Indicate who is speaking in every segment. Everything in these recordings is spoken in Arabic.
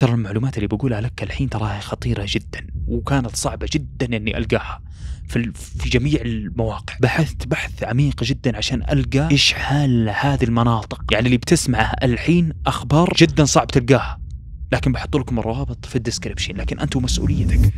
Speaker 1: ترى المعلومات اللي بقولها لك الحين تراها خطيرة جدا وكانت صعبة جدا اني القاها في, في جميع المواقع بحثت بحث عميق جدا عشان القى ايش حال هذه المناطق يعني اللي بتسمعه الحين اخبار جدا صعب تلقاها لكن بحط لكم الروابط في الديسكربشن لكن انتم مسؤوليتك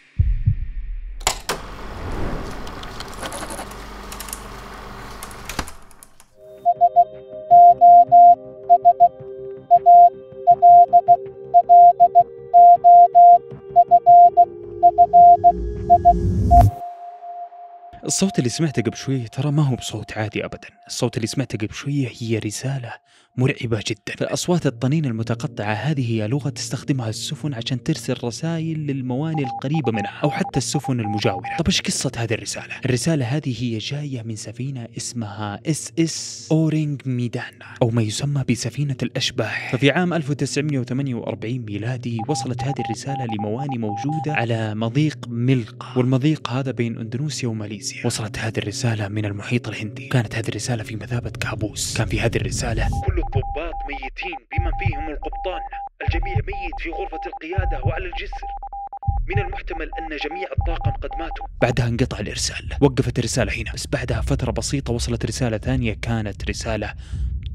Speaker 1: الصوت اللي سمعته قبل شوية ترى ما هو بصوت عادي أبدا الصوت اللي سمعته قبل شوية هي رسالة مرعبة جدا فأصوات الطنين المتقطعة هذه هي لغة تستخدمها السفن عشان ترسل رسائل للموانئ القريبة منها أو حتى السفن المجاورة طب إيش قصة هذه الرسالة؟ الرسالة هذه هي جاية من سفينة اسمها اس اس أورينج ميدانا أو ما يسمى بسفينة الأشباح ففي عام 1948 ميلادي وصلت هذه الرسالة لموانئ موجودة على مضيق ملقا والمضيق هذا بين أندونيسيا وماليزيا وصلت هذه الرسالة من المحيط الهندي كانت هذه الرسالة في مثابة كابوس كان في هذه الرسالة كل الضباط ميتين بمن فيهم القبطان الجميع ميت في غرفة القيادة وعلى الجسر من المحتمل أن جميع الطاقم قد ماتوا بعدها انقطع الإرسال وقفت الرسالة هنا بس بعدها فترة بسيطة وصلت رسالة ثانية كانت رسالة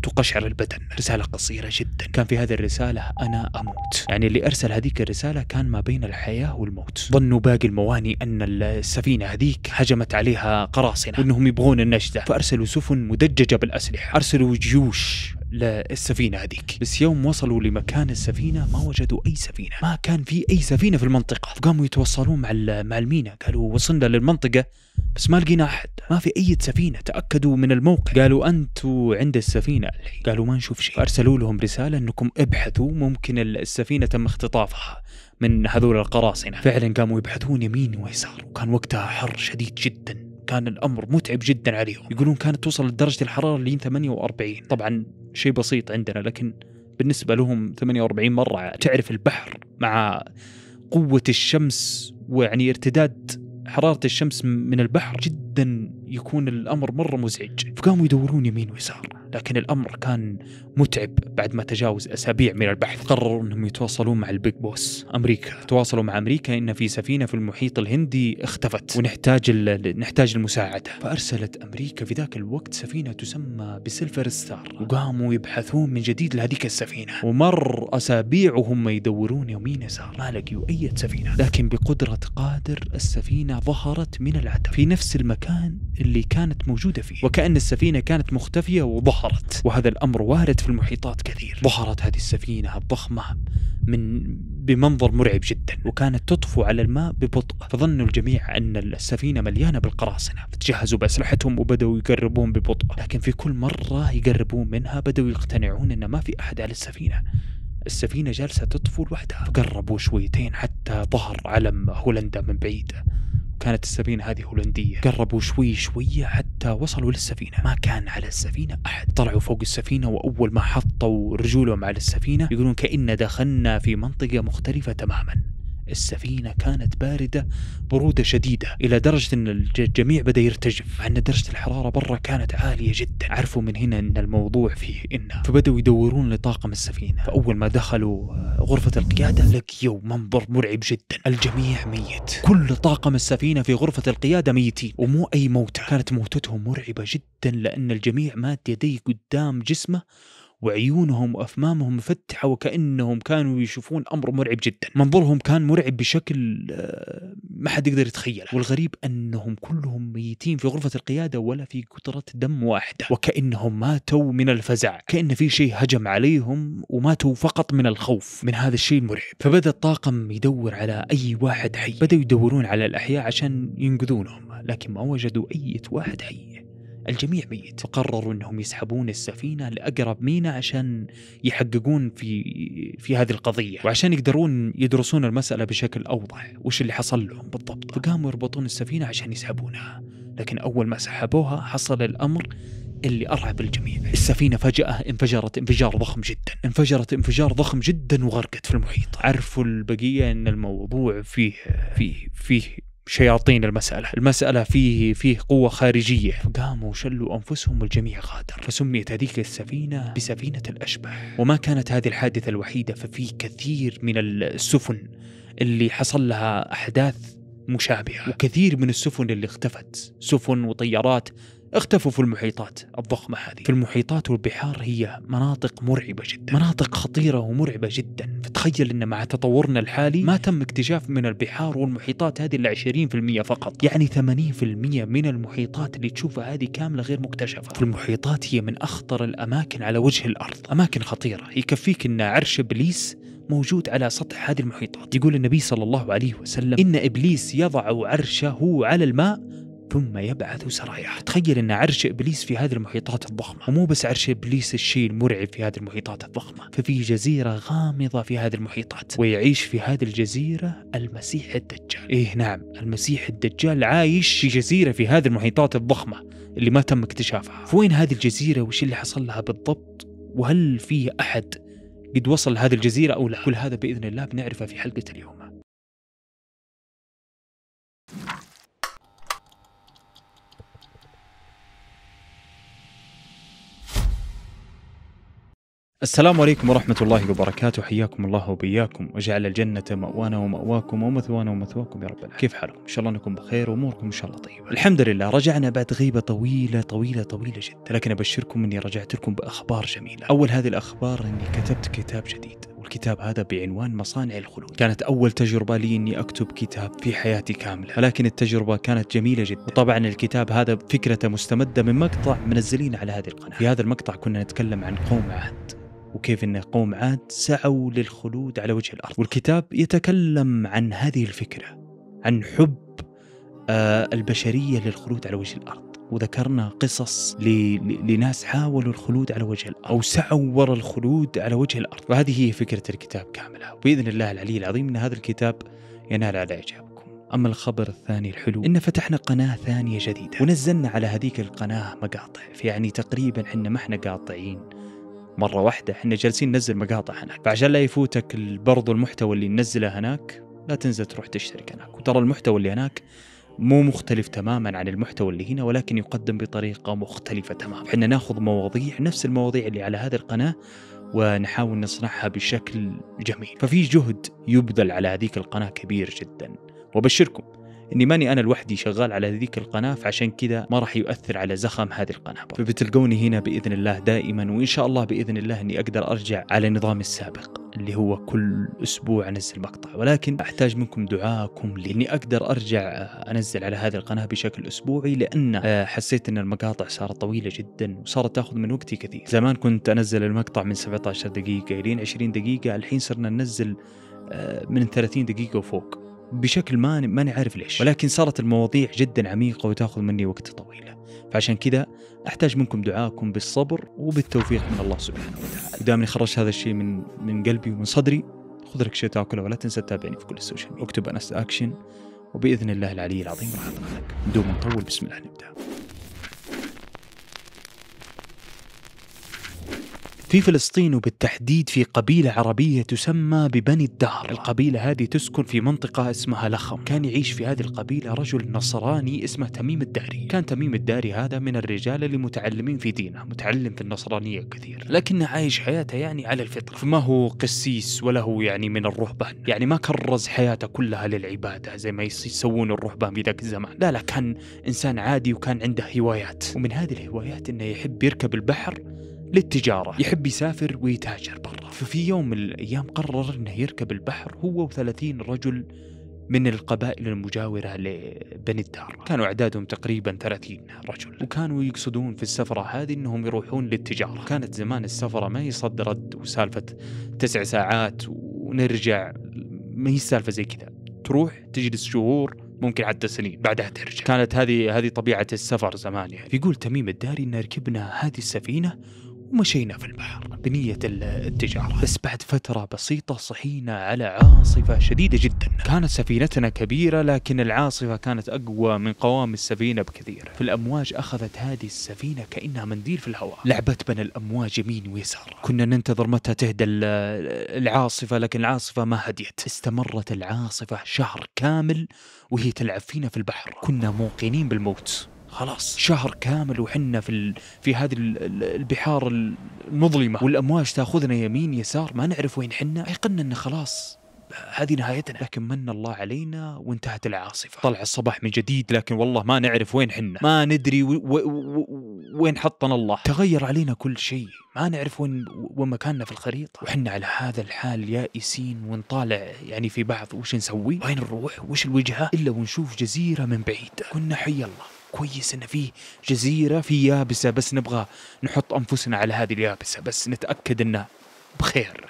Speaker 1: تقشعر البدن رسالة قصيرة جدا كان في هذه الرسالة أنا أموت يعني اللي أرسل هذيك الرسالة كان ما بين الحياة والموت ظنوا باقي المواني أن السفينة هذيك هجمت عليها قراصنة وأنهم يبغون النجدة فأرسلوا سفن مدججة بالأسلحة أرسلوا جيوش للسفينه هذيك بس يوم وصلوا لمكان السفينه ما وجدوا اي سفينه ما كان في اي سفينه في المنطقه فقاموا يتواصلون مع مع المينا قالوا وصلنا للمنطقه بس ما لقينا احد ما في اي سفينه تاكدوا من الموقع قالوا انتوا عند السفينه اللي. قالوا ما نشوف شيء ارسلوا لهم رساله انكم ابحثوا ممكن السفينه تم اختطافها من هذول القراصنه فعلا قاموا يبحثون يمين ويسار وكان وقتها حر شديد جدا كان الامر متعب جدا عليهم يقولون كانت توصل لدرجه الحراره اللي 48 طبعا شيء بسيط عندنا لكن بالنسبه لهم 48 مره تعرف البحر مع قوه الشمس ويعني ارتداد حراره الشمس من البحر جدا يكون الأمر مرة مزعج فقاموا يدورون يمين ويسار لكن الأمر كان متعب بعد ما تجاوز أسابيع من البحث قرروا أنهم يتواصلون مع البيج بوس أمريكا تواصلوا مع أمريكا أن في سفينة في المحيط الهندي اختفت ونحتاج نحتاج المساعدة فأرسلت أمريكا في ذاك الوقت سفينة تسمى بسيلفر ستار وقاموا يبحثون من جديد لهذيك السفينة ومر أسابيع وهم يدورون يمين يسار ما لقيوا أي سفينة لكن بقدرة قادر السفينة ظهرت من العدم في نفس المكان اللي كانت موجودة فيه وكأن السفينة كانت مختفية وظهرت وهذا الأمر وارد في المحيطات كثير ظهرت هذه السفينة الضخمة من بمنظر مرعب جدا وكانت تطفو على الماء ببطء فظن الجميع أن السفينة مليانة بالقراصنة تجهزوا بأسلحتهم وبدأوا يقربون ببطء لكن في كل مرة يقربون منها بدأوا يقتنعون أن ما في أحد على السفينة السفينة جالسة تطفو لوحدها قربوا شويتين حتى ظهر علم هولندا من بعيد كانت السفينة هذه هولندية قربوا شوي شوية حتى وصلوا للسفينة ما كان على السفينة أحد طلعوا فوق السفينة وأول ما حطوا رجولهم على السفينة يقولون كأن دخلنا في منطقة مختلفة تماما السفينة كانت باردة برودة شديدة إلى درجة أن الجميع بدأ يرتجف مع أن درجة الحرارة برا كانت عالية جدا عرفوا من هنا أن الموضوع فيه إنه فبدأوا يدورون لطاقم السفينة فأول ما دخلوا آه، غرفة القيادة لقيوا منظر مرعب جدا الجميع ميت كل طاقم السفينة في غرفة القيادة ميتين ومو أي موتى كانت موتتهم مرعبة جدا لأن الجميع مات يديه قدام جسمه وعيونهم وافمامهم مفتحه وكانهم كانوا يشوفون امر مرعب جدا، منظرهم كان مرعب بشكل آه، ما حد يقدر يتخيله، والغريب انهم كلهم ميتين في غرفه القياده ولا في قطره دم واحده، وكانهم ماتوا من الفزع، كان في شيء هجم عليهم وماتوا فقط من الخوف من هذا الشيء المرعب، فبدا الطاقم يدور على اي واحد حي، بداوا يدورون على الاحياء عشان ينقذونهم، لكن ما وجدوا اي واحد حي. الجميع ميت فقرروا انهم يسحبون السفينه لاقرب مينا عشان يحققون في في هذه القضيه وعشان يقدرون يدرسون المساله بشكل اوضح وش اللي حصل لهم بالضبط فقاموا يربطون السفينه عشان يسحبونها لكن اول ما سحبوها حصل الامر اللي أرعب الجميع السفينة فجأة انفجرت انفجار ضخم جدا انفجرت انفجار ضخم جدا وغرقت في المحيط عرفوا البقية أن الموضوع فيه فيه فيه شياطين المسألة المسألة فيه فيه قوة خارجية فقاموا شلوا أنفسهم والجميع غادر فسميت هذيك السفينة بسفينة الأشباح وما كانت هذه الحادثة الوحيدة ففي كثير من السفن اللي حصل لها أحداث مشابهة وكثير من السفن اللي اختفت سفن وطيارات اختفوا في المحيطات الضخمة هذه فالمحيطات والبحار هي مناطق مرعبة جدا مناطق خطيرة ومرعبة جدا فتخيل أن مع تطورنا الحالي ما تم اكتشاف من البحار والمحيطات هذه إلا 20% فقط يعني 80% من المحيطات اللي تشوفها هذه كاملة غير مكتشفة فالمحيطات هي من أخطر الأماكن على وجه الأرض أماكن خطيرة يكفيك أن عرش إبليس موجود على سطح هذه المحيطات يقول النبي صلى الله عليه وسلم إن إبليس يضع عرشه على الماء ثم يبعث سرايا تخيل أن عرش إبليس في هذه المحيطات الضخمة ومو بس عرش إبليس الشيء المرعب في هذه المحيطات الضخمة ففي جزيرة غامضة في هذه المحيطات ويعيش في هذه الجزيرة المسيح الدجال إيه نعم المسيح الدجال عايش في جزيرة في هذه المحيطات الضخمة اللي ما تم اكتشافها فوين هذه الجزيرة وش اللي حصل لها بالضبط وهل في أحد قد وصل لهذه الجزيرة أو لا كل هذا بإذن الله بنعرفه في حلقة اليوم السلام عليكم ورحمة الله وبركاته حياكم الله وبياكم وجعل الجنة مأوانا ومأواكم ومثوانا ومثواكم يا رب العالمين كيف حالكم؟ إن شاء الله أنكم بخير وأموركم إن شاء الله طيبة الحمد لله رجعنا بعد غيبة طويلة طويلة طويلة جدا لكن أبشركم أني رجعت لكم بأخبار جميلة أول هذه الأخبار أني كتبت كتاب جديد والكتاب هذا بعنوان مصانع الخلود كانت أول تجربة لي أني أكتب كتاب في حياتي كاملة ولكن التجربة كانت جميلة جدا وطبعا الكتاب هذا فكرته مستمدة من مقطع منزلين على هذه القناة في هذا المقطع كنا نتكلم عن قوم عاد وكيف أن قوم عاد سعوا للخلود على وجه الأرض والكتاب يتكلم عن هذه الفكرة عن حب آه، البشرية للخلود على وجه الأرض وذكرنا قصص ل... لناس حاولوا الخلود على وجه الأرض أو سعوا وراء الخلود على وجه الأرض وهذه هي فكرة الكتاب كاملة وبإذن الله العلي العظيم أن هذا الكتاب ينال على إعجابكم أما الخبر الثاني الحلو إن فتحنا قناة ثانية جديدة ونزلنا على هذيك القناة مقاطع يعني تقريبا حنا ما احنا قاطعين مره واحده احنا جالسين ننزل مقاطع هناك فعشان لا يفوتك برضو المحتوى اللي ننزله هناك لا تنسى تروح تشترك هناك وترى المحتوى اللي هناك مو مختلف تماما عن المحتوى اللي هنا ولكن يقدم بطريقه مختلفه تماما احنا ناخذ مواضيع نفس المواضيع اللي على هذه القناه ونحاول نصنعها بشكل جميل ففي جهد يبذل على هذيك القناه كبير جدا وبشركم اني ماني انا لوحدي شغال على ذيك القناه فعشان كذا ما راح يؤثر على زخم هذه القناه فبتلقوني هنا باذن الله دائما وان شاء الله باذن الله اني اقدر ارجع على نظامي السابق اللي هو كل اسبوع انزل مقطع ولكن احتاج منكم دعاءكم لاني اقدر ارجع انزل على هذه القناه بشكل اسبوعي لان آه، حسيت ان المقاطع صارت طويله جدا وصارت تاخذ من وقتي كثير زمان كنت انزل المقطع من 17 دقيقه الين 20 دقيقه الحين صرنا ننزل آه، من 30 دقيقه وفوق بشكل ما ماني عارف ليش ولكن صارت المواضيع جدا عميقة وتاخذ مني وقت طويلة فعشان كذا احتاج منكم دعاءكم بالصبر وبالتوفيق من الله سبحانه وتعالى ودامني خرجت هذا الشيء من من قلبي ومن صدري خذ لك شيء تاكله ولا تنسى تتابعني في كل السوشيال ميديا اكتب انس اكشن وباذن الله العلي العظيم راح اطلع لك دوم نطول بسم الله نبدا في فلسطين وبالتحديد في قبيلة عربية تسمى ببني الدهر القبيلة هذه تسكن في منطقة اسمها لخم كان يعيش في هذه القبيلة رجل نصراني اسمه تميم الداري كان تميم الداري هذا من الرجال اللي متعلمين في دينه متعلم في النصرانية كثير لكنه عايش حياته يعني على الفطرة فما هو قسيس ولا هو يعني من الرهبان يعني ما كرز حياته كلها للعبادة زي ما يسوون الرهبان في ذاك الزمان لا لا كان إنسان عادي وكان عنده هوايات ومن هذه الهوايات أنه يحب يركب البحر للتجارة يحب يسافر ويتاجر برا ففي يوم من الأيام قرر أنه يركب البحر هو وثلاثين رجل من القبائل المجاورة لبني الدار كانوا أعدادهم تقريبا 30 رجل وكانوا يقصدون في السفرة هذه أنهم يروحون للتجارة كانت زمان السفرة ما يصد رد وسالفة تسع ساعات ونرجع ما هي السالفة زي كذا تروح تجلس شهور ممكن حتى سنين بعدها ترجع كانت هذه هذه طبيعة السفر زمان يعني يقول تميم الداري أن ركبنا هذه السفينة ومشينا في البحر بنية التجارة بس بعد فترة بسيطة صحينا على عاصفة شديدة جدا كانت سفينتنا كبيرة لكن العاصفة كانت أقوى من قوام السفينة بكثير في الأمواج أخذت هذه السفينة كأنها منديل في الهواء لعبت بين الأمواج يمين ويسار كنا ننتظر متى تهدى العاصفة لكن العاصفة ما هديت استمرت العاصفة شهر كامل وهي تلعب فينا في البحر كنا موقنين بالموت خلاص شهر كامل وحنا في ال... في هذه البحار المظلمه والامواج تاخذنا يمين يسار ما نعرف وين حنا ايقنا ان خلاص هذه نهايتنا لكن من الله علينا وانتهت العاصفه طلع الصباح من جديد لكن والله ما نعرف وين حنا ما ندري و... و... و... وين حطنا الله تغير علينا كل شيء ما نعرف وين وين مكاننا في الخريطه وحنا على هذا الحال يائسين ونطالع يعني في بعض وش نسوي وين نروح وش الوجهه الا ونشوف جزيره من بعيد قلنا حي الله كويس ان في جزيره في يابسه بس نبغى نحط انفسنا على هذه اليابسه بس نتاكد انه بخير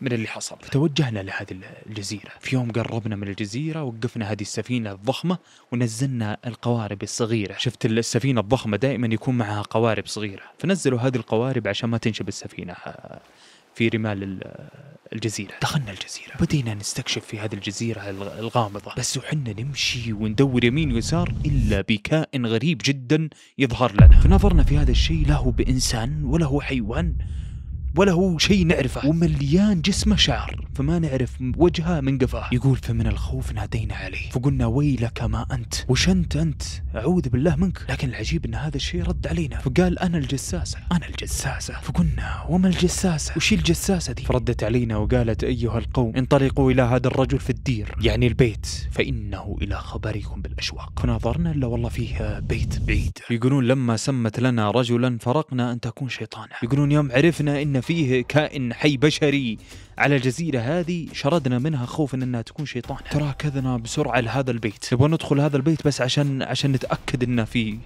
Speaker 1: من اللي حصل توجهنا لهذه الجزيرة في يوم قربنا من الجزيرة وقفنا هذه السفينة الضخمة ونزلنا القوارب الصغيرة شفت السفينة الضخمة دائما يكون معها قوارب صغيرة فنزلوا هذه القوارب عشان ما تنشب السفينة في رمال الجزيرة دخلنا الجزيرة بدينا نستكشف في هذه الجزيرة الغامضة بس وحنا نمشي وندور يمين ويسار إلا بكائن غريب جدا يظهر لنا فنظرنا في هذا الشيء لا هو بإنسان ولا هو حيوان ولا هو شيء نعرفه ومليان جسمه شعر فما نعرف وجهه من قفاه يقول فمن الخوف نادينا عليه فقلنا ويلك ما أنت وش أنت أنت أعوذ بالله منك لكن العجيب أن هذا الشيء رد علينا فقال أنا الجساسة أنا الجساسة فقلنا وما الجساسة وش الجساسة دي فردت علينا وقالت أيها القوم انطلقوا إلى هذا الرجل في الدير يعني البيت فإنه إلى خبركم بالأشواق فناظرنا إلا والله فيه بيت بعيد يقولون لما سمت لنا رجلا فرقنا أن تكون شيطانا يقولون يوم عرفنا إن فيه كائن حي بشري على الجزيرة هذه شردنا منها خوفا إن انها تكون شيطان تراكضنا بسرعة لهذا البيت نبغى ندخل هذا البيت بس عشان عشان نتأكد انه في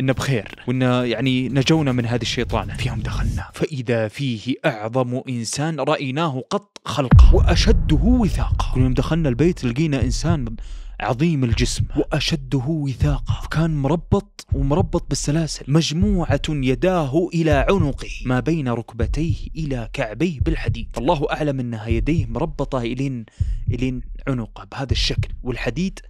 Speaker 1: انه بخير وانه يعني نجونا من هذه الشيطانة يوم دخلنا فإذا فيه أعظم إنسان رأيناه قط خلقه وأشده وثاقا كل يوم دخلنا البيت لقينا إنسان عظيم الجسم وأشده وثاقا كان مربط ومربط بالسلاسل مجموعة يداه إلى عنقه ما بين ركبتيه إلى كعبيه بالحديد الله أعلم أنها يديه مربطة إلين, إلين عنقه بهذا الشكل والحديد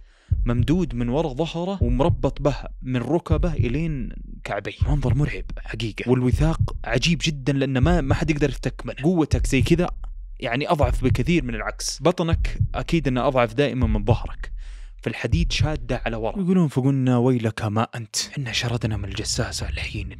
Speaker 1: ممدود من وراء ظهره ومربط به من ركبه الين كعبيه منظر مرعب حقيقه والوثاق عجيب جدا لانه ما ما حد يقدر يفتك منه قوتك زي كذا يعني اضعف بكثير من العكس بطنك اكيد انه اضعف دائما من ظهرك في الحديد شادة على ورا يقولون فقلنا ويلك ما أنت إن شردنا من الجساسة الحين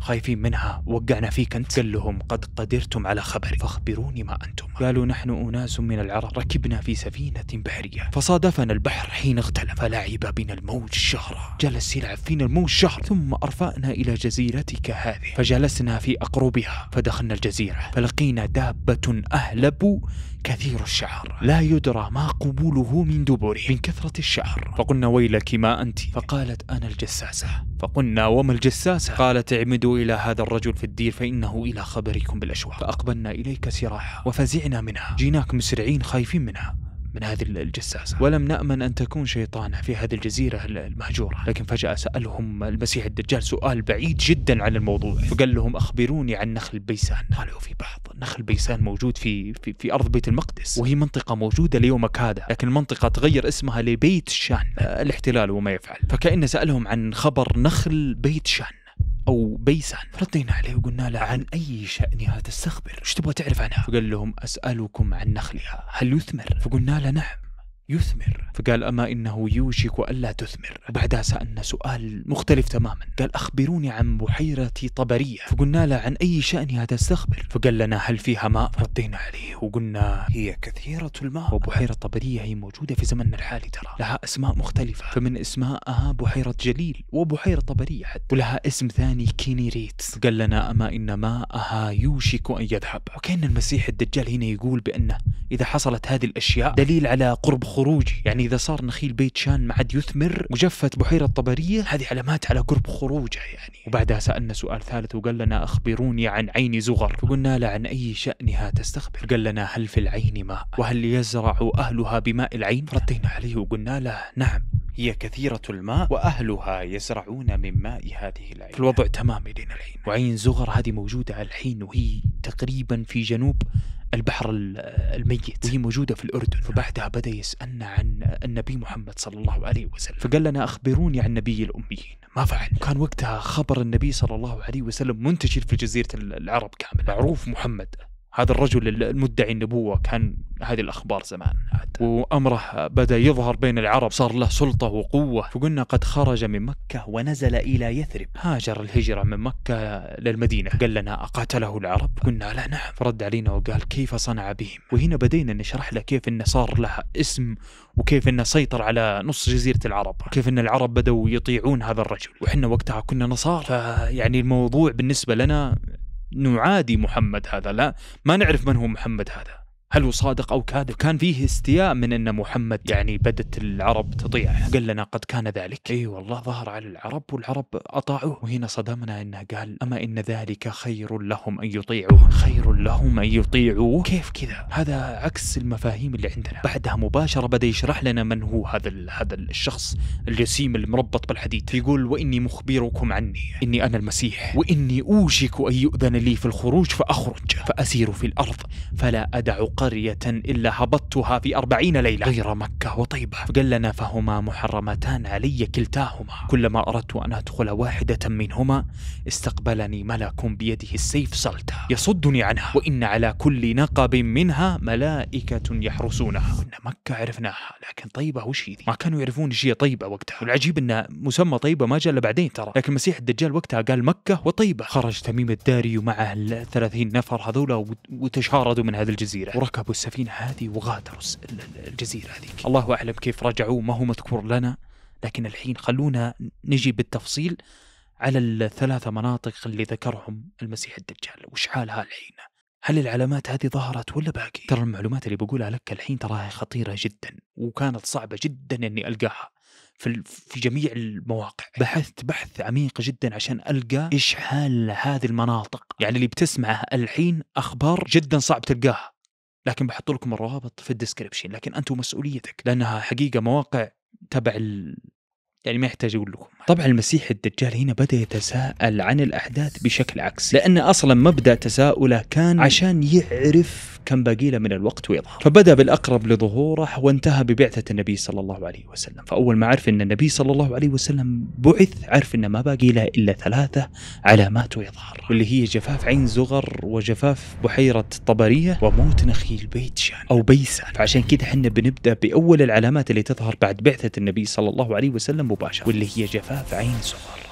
Speaker 1: خايفين منها وقعنا فيك أنت قال لهم قد قدرتم على خبري فاخبروني ما أنتم قالوا نحن أناس من العرب ركبنا في سفينة بحرية فصادفنا البحر حين اغتلم فلعب بنا الموج شهرا جلس يلعب فينا الموج شهرا ثم أرفأنا إلى جزيرتك هذه فجلسنا في أقربها فدخلنا الجزيرة فلقينا دابة أهلب كثير الشعر لا يدرى ما قبوله من دبره من كثرة الشعر فقلنا ويلك ما أنت فقالت أنا الجساسة فقلنا وما الجساسة قالت اعمدوا إلى هذا الرجل في الدير فإنه إلى خبركم بالأشواق فأقبلنا إليك سراحة وفزعنا منها جيناك مسرعين خايفين منها من هذه الجساسة ولم نأمن أن تكون شيطانة في هذه الجزيرة المهجورة لكن فجأة سألهم المسيح الدجال سؤال بعيد جدا عن الموضوع فقال لهم أخبروني عن نخل بيسان قالوا في بعض نخل بيسان موجود في, في, في أرض بيت المقدس وهي منطقة موجودة ليومك هذا لكن المنطقة تغير اسمها لبيت شان الاحتلال وما يفعل فكأن سألهم عن خبر نخل بيت شان أو بيسان ردينا عليه وقلنا له عن أي شأنها تستخبر إيش تبغى تعرف عنها فقال لهم أسألكم عن نخلها هل يثمر فقلنا له نعم يثمر فقال أما إنه يوشك ألا تثمر وبعدها سألنا سؤال مختلف تماما قال أخبروني عن بحيرة طبرية فقلنا له عن أي شأنها تستخبر فقال لنا هل فيها ماء ردينا عليه وقلنا هي كثيرة الماء وبحيرة طبرية هي موجودة في زمننا الحالي ترى لها أسماء مختلفة فمن أسمائها بحيرة جليل وبحيرة طبرية حتى ولها اسم ثاني كينيريت قال لنا أما إن ماءها يوشك أن يذهب وكأن المسيح الدجال هنا يقول بأنه إذا حصلت هذه الأشياء دليل على قرب خروج خروجي يعني إذا صار نخيل بيت شان ما عاد يثمر وجفت بحيرة طبرية هذه علامات على قرب خروجه يعني وبعدها سألنا سؤال ثالث وقال لنا أخبروني عن عين زغر فقلنا له عن أي شأنها تستخبر قال لنا هل في العين ماء وهل يزرع أهلها بماء العين ردينا عليه وقلنا له نعم هي كثيرة الماء وأهلها يزرعون من ماء هذه العين الوضع تمام لنا العين وعين زغر هذه موجودة الحين وهي تقريبا في جنوب البحر الميت وهي موجودة في الأردن فبعدها بدأ يسألنا عن النبي محمد صلى الله عليه وسلم فقال لنا أخبروني عن نبي الأميين ما فعل كان وقتها خبر النبي صلى الله عليه وسلم منتشر في جزيرة العرب كامل معروف محمد هذا الرجل المدعي النبوة كان هذه الأخبار زمان حتى. وأمره بدأ يظهر بين العرب صار له سلطة وقوة فقلنا قد خرج من مكة ونزل إلى يثرب هاجر الهجرة من مكة للمدينة قال لنا أقاتله العرب قلنا لا نعم فرد علينا وقال كيف صنع بهم وهنا بدينا نشرح له كيف أنه صار له اسم وكيف أنه سيطر على نص جزيرة العرب كيف أن العرب بدأوا يطيعون هذا الرجل وحنا وقتها كنا نصارى يعني الموضوع بالنسبة لنا نعادي محمد هذا لا ما نعرف من هو محمد هذا هل هو صادق أو كاذب كان فيه استياء من أن محمد يعني بدت العرب تضيع، قال لنا قد كان ذلك أي والله ظهر على العرب والعرب أطاعوه وهنا صدمنا أنه قال أما إن ذلك خير لهم أن يطيعوه خير لهم أن يطيعوه كيف كذا هذا عكس المفاهيم اللي عندنا بعدها مباشرة بدأ يشرح لنا من هو هذا هذا الشخص الجسيم المربط بالحديد يقول وإني مخبركم عني إني أنا المسيح وإني أوشك أن يؤذن لي في الخروج فأخرج فأسير في الأرض فلا أدع قرية إلا هبطتها في أربعين ليلة غير مكة وطيبة فقال لنا فهما محرمتان علي كلتاهما كلما أردت أن أدخل واحدة منهما استقبلني ملك بيده السيف سلطة يصدني عنها وإن على كل نقب منها ملائكة يحرسونها إن مكة عرفناها لكن طيبة وش ما كانوا يعرفون شيء طيبة وقتها والعجيب أن مسمى طيبة ما جاء بعدين ترى لكن المسيح الدجال وقتها قال مكة وطيبة خرج تميم الداري ومعه الثلاثين نفر هذولا وتشاردوا من هذه الجزيرة ركبوا السفينة هذه وغادروا الجزيرة هذيك الله أعلم كيف رجعوا ما هو مذكور لنا لكن الحين خلونا نجي بالتفصيل على الثلاثة مناطق اللي ذكرهم المسيح الدجال وش حالها الحين هل العلامات هذه ظهرت ولا باقي ترى المعلومات اللي بقولها لك الحين تراها خطيرة جدا وكانت صعبة جدا أني ألقاها في في جميع المواقع بحثت بحث عميق جدا عشان القى ايش حال هذه المناطق يعني اللي بتسمعه الحين اخبار جدا صعب تلقاها لكن بحط لكم الروابط في الديسكربشن لكن انتم مسؤوليتك لانها حقيقه مواقع تبع يعني ما يحتاج اقول لكم طبعا المسيح الدجال هنا بدا يتساءل عن الاحداث بشكل عكسي لان اصلا مبدا تساؤله كان عشان يعرف كم باقي له من الوقت ويظهر فبدا بالاقرب لظهوره وانتهى ببعثه النبي صلى الله عليه وسلم فاول ما عرف ان النبي صلى الله عليه وسلم بعث عرف ان ما باقي له الا ثلاثه علامات ويظهر واللي هي جفاف عين زغر وجفاف بحيره طبريه وموت نخيل بيت شان او بيسان فعشان كذا احنا بنبدا باول العلامات اللي تظهر بعد بعثه النبي صلى الله عليه وسلم مباشرة واللي هي جفاف عين زغر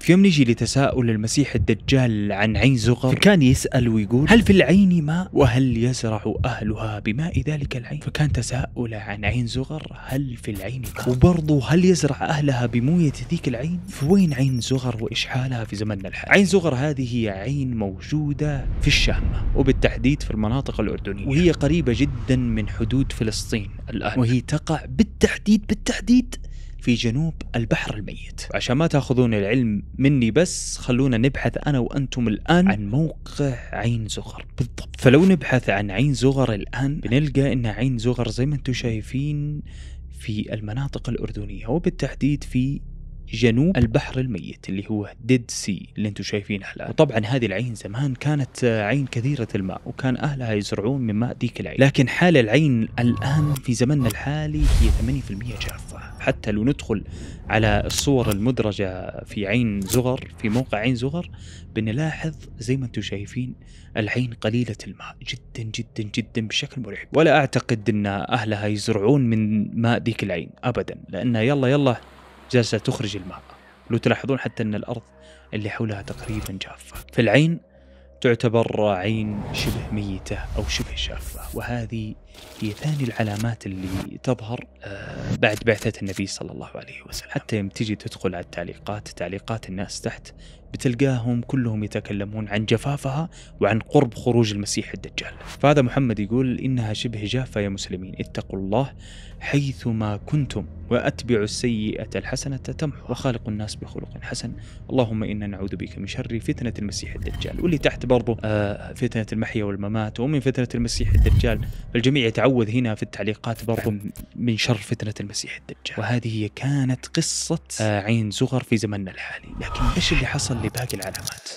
Speaker 1: في يوم نجي لتساؤل المسيح الدجال عن عين زغر فكان يسأل ويقول هل في العين ماء وهل يزرع أهلها بماء ذلك العين فكان تساؤله عن عين زغر هل في العين ماء وبرضه هل يزرع أهلها بموية ذيك العين فوين عين زغر وإشحالها في زمننا الحالي عين زغر هذه هي عين موجودة في الشامة وبالتحديد في المناطق الأردنية وهي قريبة جدا من حدود فلسطين الآن وهي تقع بالتحديد بالتحديد في جنوب البحر الميت عشان ما تاخذون العلم مني بس خلونا نبحث أنا وأنتم الآن عن موقع عين زغر بالضبط فلو نبحث عن عين زغر الآن بنلقى أن عين زغر زي ما أنتم شايفين في المناطق الأردنية وبالتحديد في جنوب البحر الميت اللي هو ديد سي اللي انتم شايفينه الان وطبعا هذه العين زمان كانت آه، عين كثيرة الماء وكان أهلها يزرعون من ماء ذيك العين لكن حال العين الآن في زمننا الحالي هي 8% جافة حتى لو ندخل على الصور المدرجة في عين زغر في موقع عين زغر بنلاحظ زي ما انتم شايفين العين قليلة الماء جدا جدا جدا بشكل مرعب ولا أعتقد أن أهلها يزرعون من ماء ذيك العين أبدا لأن يلا يلا جالسة تخرج الماء لو تلاحظون حتى أن الأرض اللي حولها تقريبا جافة فالعين تعتبر عين شبه ميتة أو شبه شافة وهذه هي ثاني العلامات اللي تظهر آه، بعد بعثة النبي صلى الله عليه وسلم حتى يوم تجي تدخل على التعليقات تعليقات الناس تحت بتلقاهم كلهم يتكلمون عن جفافها وعن قرب خروج المسيح الدجال فهذا محمد يقول إنها شبه جافة يا مسلمين اتقوا الله حيث ما كنتم وأتبع السيئة الحسنة تمحو وخالق الناس بخلق حسن اللهم إنا نعوذ بك من شر فتنة المسيح الدجال واللي تحت برضو آه، فتنة المحيا والممات ومن فتنة المسيح الدجال فالجميع الجميع يتعوذ هنا في التعليقات برضو نعم. من شر فتنة المسيح الدجال وهذه كانت قصة آه، عين زغر في زمننا الحالي لكن إيش اللي حصل لباقي العلامات؟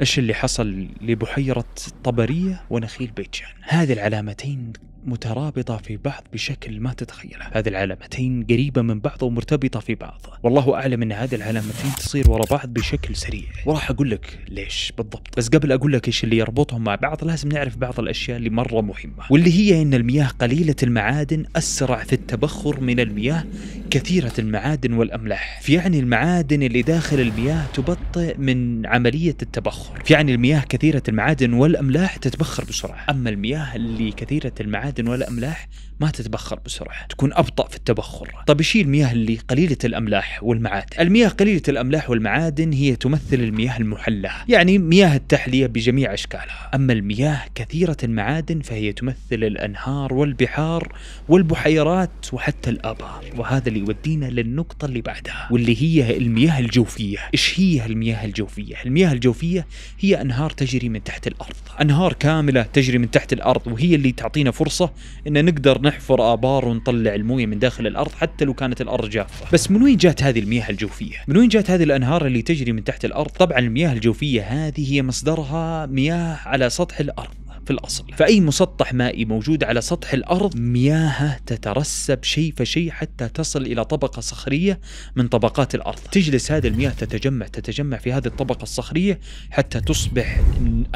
Speaker 1: إيش اللي حصل لبحيرة طبرية ونخيل بيت جان؟ هذه العلامتين مترابطة في بعض بشكل ما تتخيله هذه العلامتين قريبة من بعض ومرتبطة في بعض والله أعلم أن هذه العلامتين تصير ورا بعض بشكل سريع وراح أقول لك ليش بالضبط بس قبل أقول لك إيش اللي يربطهم مع بعض لازم نعرف بعض الأشياء اللي مرة مهمة واللي هي أن المياه قليلة المعادن أسرع في التبخر من المياه كثيرة المعادن والأملاح فيعني المعادن اللي داخل المياه تبطئ من عملية التبخر فيعني المياه كثيرة المعادن والأملاح تتبخر بسرعة أما المياه اللي كثيرة المعادن معادن ولا املاح ما تتبخر بسرعة تكون أبطأ في التبخر طب إيش المياه اللي قليلة الأملاح والمعادن المياه قليلة الأملاح والمعادن هي تمثل المياه المحلة يعني مياه التحلية بجميع أشكالها أما المياه كثيرة المعادن فهي تمثل الأنهار والبحار والبحيرات وحتى الآبار وهذا اللي يودينا للنقطة اللي بعدها واللي هي المياه الجوفية إيش هي المياه الجوفية؟ المياه الجوفية هي أنهار تجري من تحت الأرض أنهار كاملة تجري من تحت الأرض وهي اللي تعطينا فرصة أن نقدر نحفر آبار ونطلع الموية من داخل الأرض حتى لو كانت الأرض جافة بس من وين جات هذه المياه الجوفية؟ من وين جات هذه الأنهار اللي تجري من تحت الأرض؟ طبعا المياه الجوفية هذه هي مصدرها مياه على سطح الأرض في الأصل فأي مسطح مائي موجود على سطح الأرض مياهه تترسب شيء فشيء حتى تصل إلى طبقة صخرية من طبقات الأرض تجلس هذه المياه تتجمع تتجمع في هذه الطبقة الصخرية حتى تصبح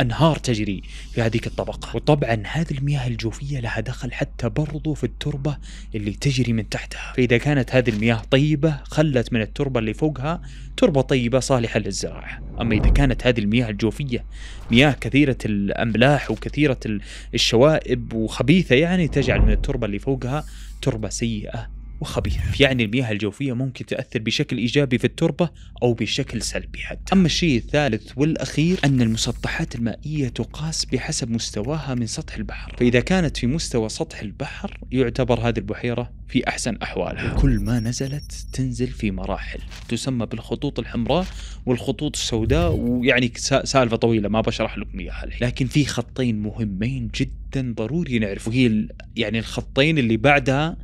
Speaker 1: أنهار تجري في هذه الطبقة وطبعا هذه المياه الجوفية لها دخل حتى برضو في التربة اللي تجري من تحتها فإذا كانت هذه المياه طيبة خلت من التربة اللي فوقها تربة طيبة صالحة للزراعة أما إذا كانت هذه المياه الجوفية مياه كثيرة الأملاح وكثيرة الشوائب وخبيثة يعني تجعل من التربة اللي فوقها تربة سيئة وخبيث يعني المياه الجوفية ممكن تأثر بشكل إيجابي في التربة أو بشكل سلبي حتى أما الشيء الثالث والأخير أن المسطحات المائية تقاس بحسب مستواها من سطح البحر فإذا كانت في مستوى سطح البحر يعتبر هذه البحيرة في أحسن أحوالها كل ما نزلت تنزل في مراحل تسمى بالخطوط الحمراء والخطوط السوداء ويعني سالفة طويلة ما بشرح لكم إياها لكن في خطين مهمين جدا ضروري نعرفه هي يعني الخطين اللي بعدها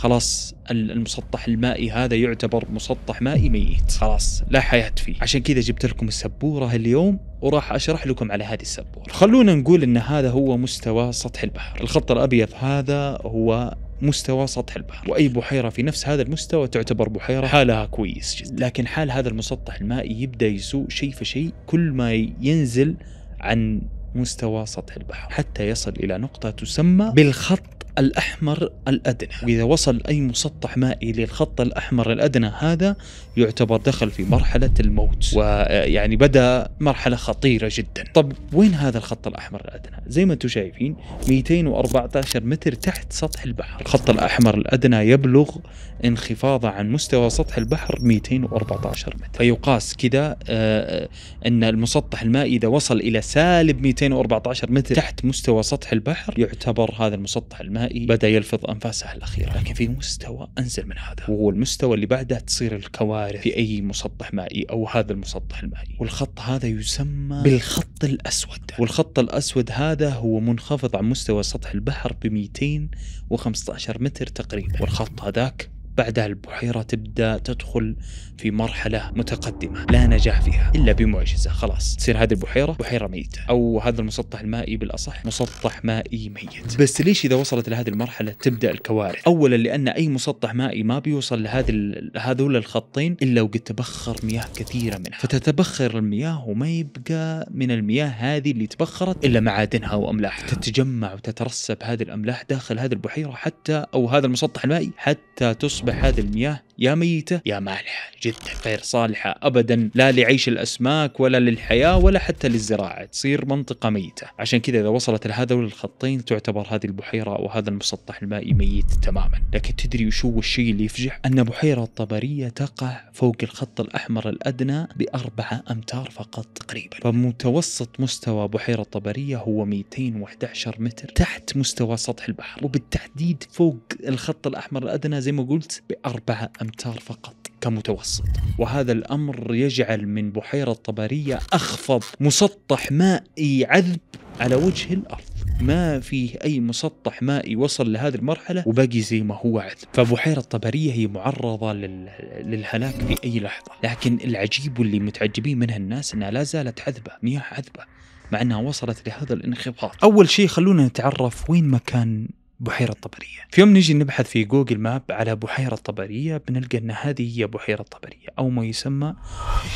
Speaker 1: خلاص المسطح المائي هذا يعتبر مسطح مائي ميت خلاص لا حياة فيه عشان كذا جبت لكم السبورة اليوم وراح أشرح لكم على هذه السبورة خلونا نقول أن هذا هو مستوى سطح البحر الخط الأبيض هذا هو مستوى سطح البحر وأي بحيرة في نفس هذا المستوى تعتبر بحيرة حالها كويس جدا لكن حال هذا المسطح المائي يبدأ يسوء شيء فشيء كل ما ينزل عن مستوى سطح البحر حتى يصل إلى نقطة تسمى بالخط الأحمر الأدنى وإذا وصل أي مسطح مائي للخط الأحمر الأدنى هذا يعتبر دخل في مرحلة الموت ويعني بدأ مرحلة خطيرة جدا طب وين هذا الخط الأحمر الأدنى زي ما انتم شايفين 214 متر تحت سطح البحر الخط الأحمر الأدنى يبلغ انخفاضه عن مستوى سطح البحر 214 متر فيقاس كذا آه، أن المسطح المائي إذا وصل إلى سالب 214 متر تحت مستوى سطح البحر يعتبر هذا المسطح المائي النهائي بدا يلفظ انفاسه الاخيره لكن في مستوى انزل من هذا وهو المستوى اللي بعده تصير الكوارث في اي مسطح مائي او هذا المسطح المائي والخط هذا يسمى بالخط الاسود والخط الاسود هذا هو منخفض عن مستوى سطح البحر ب 215 متر تقريبا والخط هذاك بعدها البحيرة تبدأ تدخل في مرحلة متقدمة لا نجاح فيها إلا بمعجزة خلاص تصير هذه البحيرة بحيرة ميتة أو هذا المسطح المائي بالأصح مسطح مائي ميت بس ليش إذا وصلت لهذه المرحلة تبدأ الكوارث أولا لأن أي مسطح مائي ما بيوصل لهذه هذول الخطين إلا وقد تبخر مياه كثيرة منها فتتبخر المياه وما يبقى من المياه هذه اللي تبخرت إلا معادنها وأملاحها تتجمع وتترسب هذه الأملاح داخل هذه البحيرة حتى أو هذا المسطح المائي حتى تصبح تصبح هذه المياه يا ميتة يا مالحة جدا غير صالحة أبدا لا لعيش الأسماك ولا للحياة ولا حتى للزراعة تصير منطقة ميتة عشان كذا إذا وصلت لهذا الخطين تعتبر هذه البحيرة أو هذا المسطح المائي ميت تماما لكن تدري وش هو الشيء اللي يفجع أن بحيرة طبرية تقع فوق الخط الأحمر الأدنى بأربعة أمتار فقط تقريبا فمتوسط مستوى بحيرة طبرية هو 211 متر تحت مستوى سطح البحر وبالتحديد فوق الخط الأحمر الأدنى زي ما قلت بأربعة أمتار أمتار فقط كمتوسط وهذا الأمر يجعل من بحيرة طبرية أخفض مسطح مائي عذب على وجه الأرض ما فيه أي مسطح مائي وصل لهذه المرحلة وبقي زي ما هو عذب فبحيرة الطبرية هي معرضة لل... للهلاك في أي لحظة لكن العجيب واللي متعجبين منها الناس أنها لا زالت عذبة مياه عذبة مع أنها وصلت لهذا الانخفاض أول شيء خلونا نتعرف وين مكان بحيرة طبرية في يوم نجي نبحث في جوجل ماب على بحيرة طبرية بنلقى أن هذه هي بحيرة طبرية أو ما يسمى